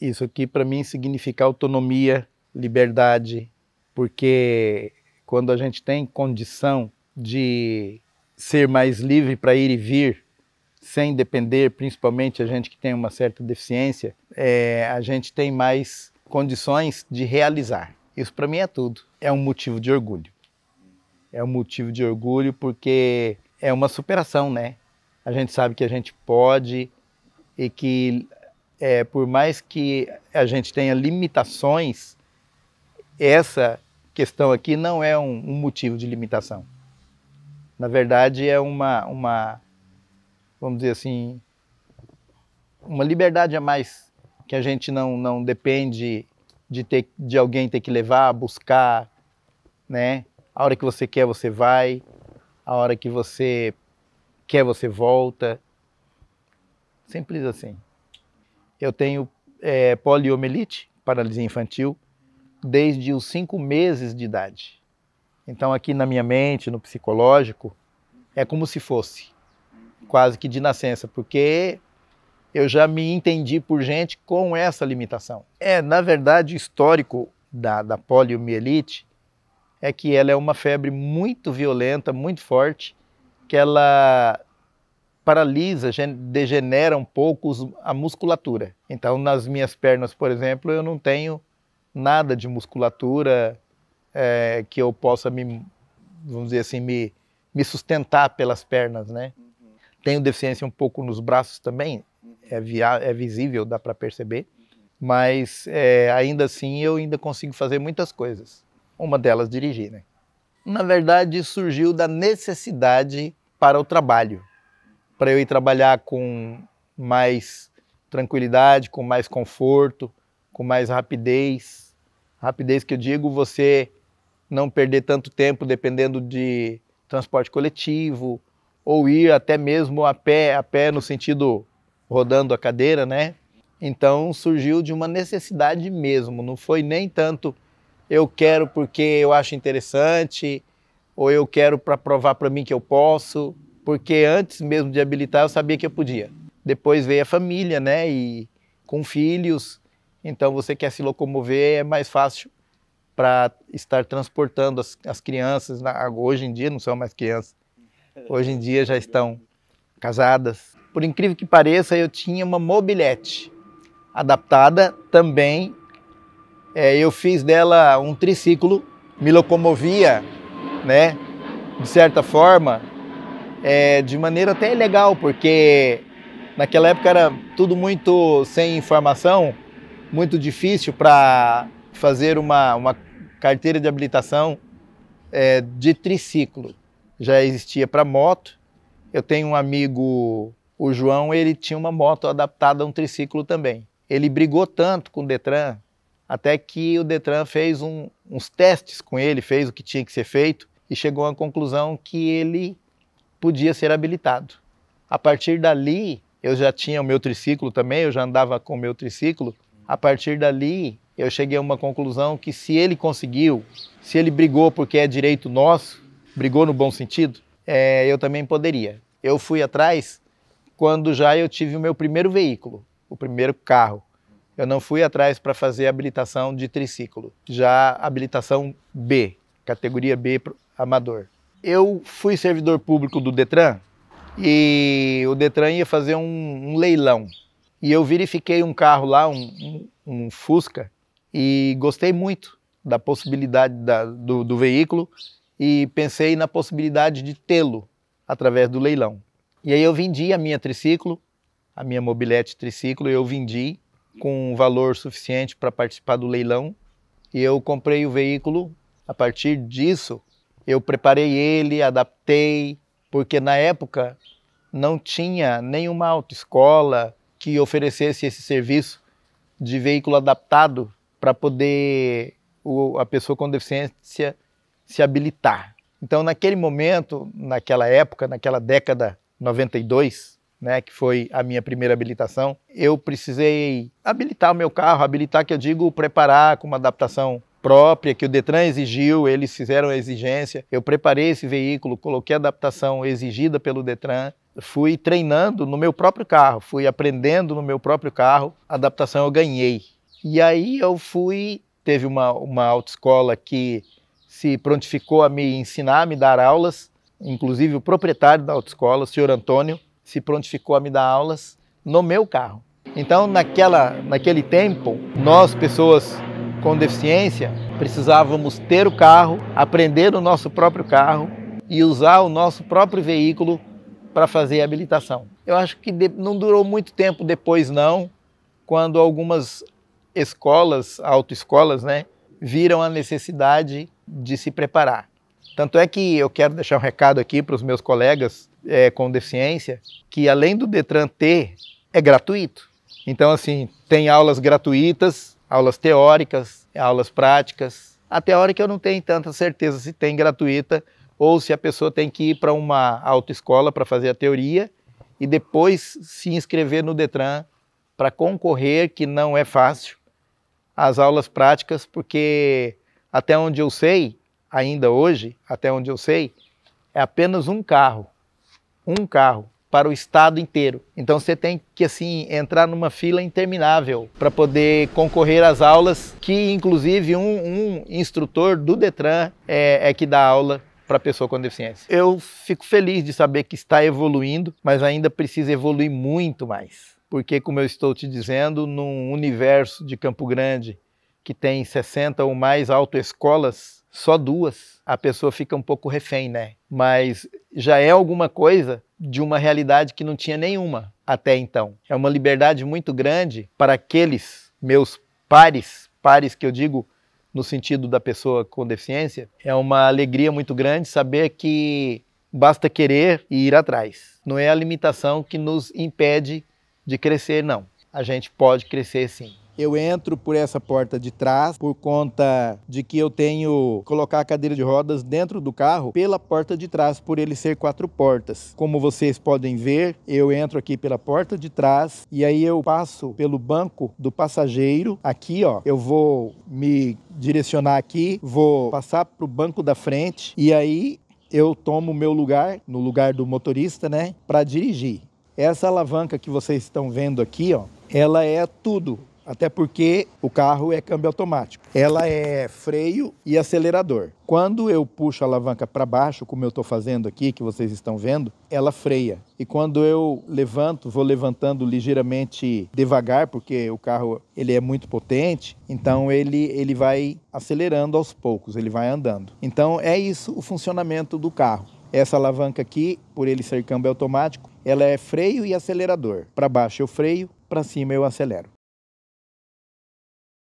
Isso aqui para mim significa autonomia, liberdade, porque quando a gente tem condição de ser mais livre para ir e vir, sem depender, principalmente a gente que tem uma certa deficiência, é, a gente tem mais condições de realizar. Isso para mim é tudo. É um motivo de orgulho. É um motivo de orgulho porque é uma superação, né? A gente sabe que a gente pode e que é, por mais que a gente tenha limitações, essa questão aqui não é um, um motivo de limitação. Na verdade, é uma, uma, vamos dizer assim, uma liberdade a mais que a gente não, não depende de ter de alguém ter que levar, buscar, né? A hora que você quer você vai, a hora que você quer você volta. Simples assim. Eu tenho é, poliomielite, paralisia infantil, desde os cinco meses de idade. Então, aqui na minha mente, no psicológico, é como se fosse, quase que de nascença, porque eu já me entendi por gente com essa limitação. É, na verdade, o histórico da, da poliomielite é que ela é uma febre muito violenta, muito forte, que ela paralisa, degenera um pouco a musculatura. Então, nas minhas pernas, por exemplo, eu não tenho nada de musculatura é, que eu possa me, vamos dizer assim, me, me sustentar pelas pernas, né? Uhum. Tenho deficiência um pouco nos braços também, uhum. é, via, é visível, dá para perceber, mas é, ainda assim eu ainda consigo fazer muitas coisas. Uma delas dirigir, né? Na verdade, surgiu da necessidade para o trabalho para eu ir trabalhar com mais tranquilidade, com mais conforto, com mais rapidez. Rapidez que eu digo, você não perder tanto tempo dependendo de transporte coletivo ou ir até mesmo a pé, a pé no sentido rodando a cadeira, né? Então surgiu de uma necessidade mesmo, não foi nem tanto eu quero porque eu acho interessante ou eu quero para provar para mim que eu posso porque antes mesmo de habilitar eu sabia que eu podia. Depois veio a família, né? E com filhos, então você quer se locomover é mais fácil para estar transportando as, as crianças. Na, hoje em dia não são mais crianças, hoje em dia já estão casadas. Por incrível que pareça, eu tinha uma mobilete adaptada também. É, eu fiz dela um triciclo, me locomovia, né? De certa forma, é, de maneira até legal, porque naquela época era tudo muito sem informação, muito difícil para fazer uma, uma carteira de habilitação é, de triciclo. Já existia para moto. Eu tenho um amigo, o João, ele tinha uma moto adaptada a um triciclo também. Ele brigou tanto com o Detran, até que o Detran fez um, uns testes com ele, fez o que tinha que ser feito e chegou à conclusão que ele podia ser habilitado. A partir dali, eu já tinha o meu triciclo também, eu já andava com o meu triciclo. A partir dali, eu cheguei a uma conclusão que se ele conseguiu, se ele brigou porque é direito nosso, brigou no bom sentido, é, eu também poderia. Eu fui atrás quando já eu tive o meu primeiro veículo, o primeiro carro. Eu não fui atrás para fazer habilitação de triciclo, já habilitação B, categoria B amador eu fui servidor público do Detran e o Detran ia fazer um, um leilão. E eu verifiquei um carro lá, um, um, Fusca, e gostei muito da possibilidade da, do, do veículo e pensei na possibilidade de tê-lo através do leilão. E aí eu vendi a minha triciclo, a minha mobilete triciclo, eu vendi com um valor suficiente para participar do leilão e eu comprei o veículo. A partir disso, eu preparei ele, adaptei, porque na época não tinha nenhuma autoescola que oferecesse esse serviço de veículo adaptado para poder o, a pessoa com deficiência se habilitar. Então, naquele momento, naquela época, naquela década 92, né, que foi a minha primeira habilitação, eu precisei habilitar o meu carro, habilitar que eu digo preparar com uma adaptação própria que o Detran exigiu, eles fizeram a exigência. Eu preparei esse veículo, coloquei a adaptação exigida pelo Detran, fui treinando no meu próprio carro, fui aprendendo no meu próprio carro. A adaptação eu ganhei. E aí eu fui, teve uma, uma autoescola que se prontificou a me ensinar, a me dar aulas, inclusive o proprietário da autoescola, o senhor Antônio, se prontificou a me dar aulas no meu carro. Então, naquela, naquele tempo, nós, pessoas com deficiência, precisávamos ter o carro, aprender o nosso próprio carro e usar o nosso próprio veículo para fazer a habilitação. Eu acho que não durou muito tempo depois não, quando algumas escolas, autoescolas, né, viram a necessidade de se preparar. Tanto é que eu quero deixar um recado aqui para os meus colegas é, com deficiência, que além do Detran ter, é gratuito. Então, assim, tem aulas gratuitas, aulas teóricas, aulas práticas. A teórica eu não tenho tanta certeza se tem gratuita ou se a pessoa tem que ir para uma autoescola para fazer a teoria e depois se inscrever no Detran para concorrer, que não é fácil, às aulas práticas, porque até onde eu sei, ainda hoje, até onde eu sei, é apenas um carro, um carro para o estado inteiro. Então você tem que assim entrar numa fila interminável para poder concorrer às aulas, que inclusive um, um instrutor do Detran é, é que dá aula para pessoa com deficiência. Eu fico feliz de saber que está evoluindo, mas ainda precisa evoluir muito mais, porque como eu estou te dizendo, num universo de Campo Grande que tem 60 ou mais autoescolas, só duas, a pessoa fica um pouco refém, né? Mas já é alguma coisa de uma realidade que não tinha nenhuma até então. É uma liberdade muito grande para aqueles meus pares, pares que eu digo no sentido da pessoa com deficiência, é uma alegria muito grande saber que basta querer e ir atrás. Não é a limitação que nos impede de crescer, não. A gente pode crescer sim eu entro por essa porta de trás por conta de que eu tenho colocar a cadeira de rodas dentro do carro pela porta de trás, por ele ser quatro portas. Como vocês podem ver, eu entro aqui pela porta de trás e aí eu passo pelo banco do passageiro. Aqui, ó, eu vou me direcionar aqui, vou passar para o banco da frente e aí eu tomo o meu lugar, no lugar do motorista, né, para dirigir. Essa alavanca que vocês estão vendo aqui, ó, ela é tudo até porque o carro é câmbio automático. Ela é freio e acelerador. Quando eu puxo a alavanca para baixo, como eu estou fazendo aqui, que vocês estão vendo, ela freia. E quando eu levanto, vou levantando ligeiramente devagar, porque o carro ele é muito potente, então ele, ele vai acelerando aos poucos, ele vai andando. Então é isso o funcionamento do carro. Essa alavanca aqui, por ele ser câmbio automático, ela é freio e acelerador. Para baixo eu freio, para cima eu acelero.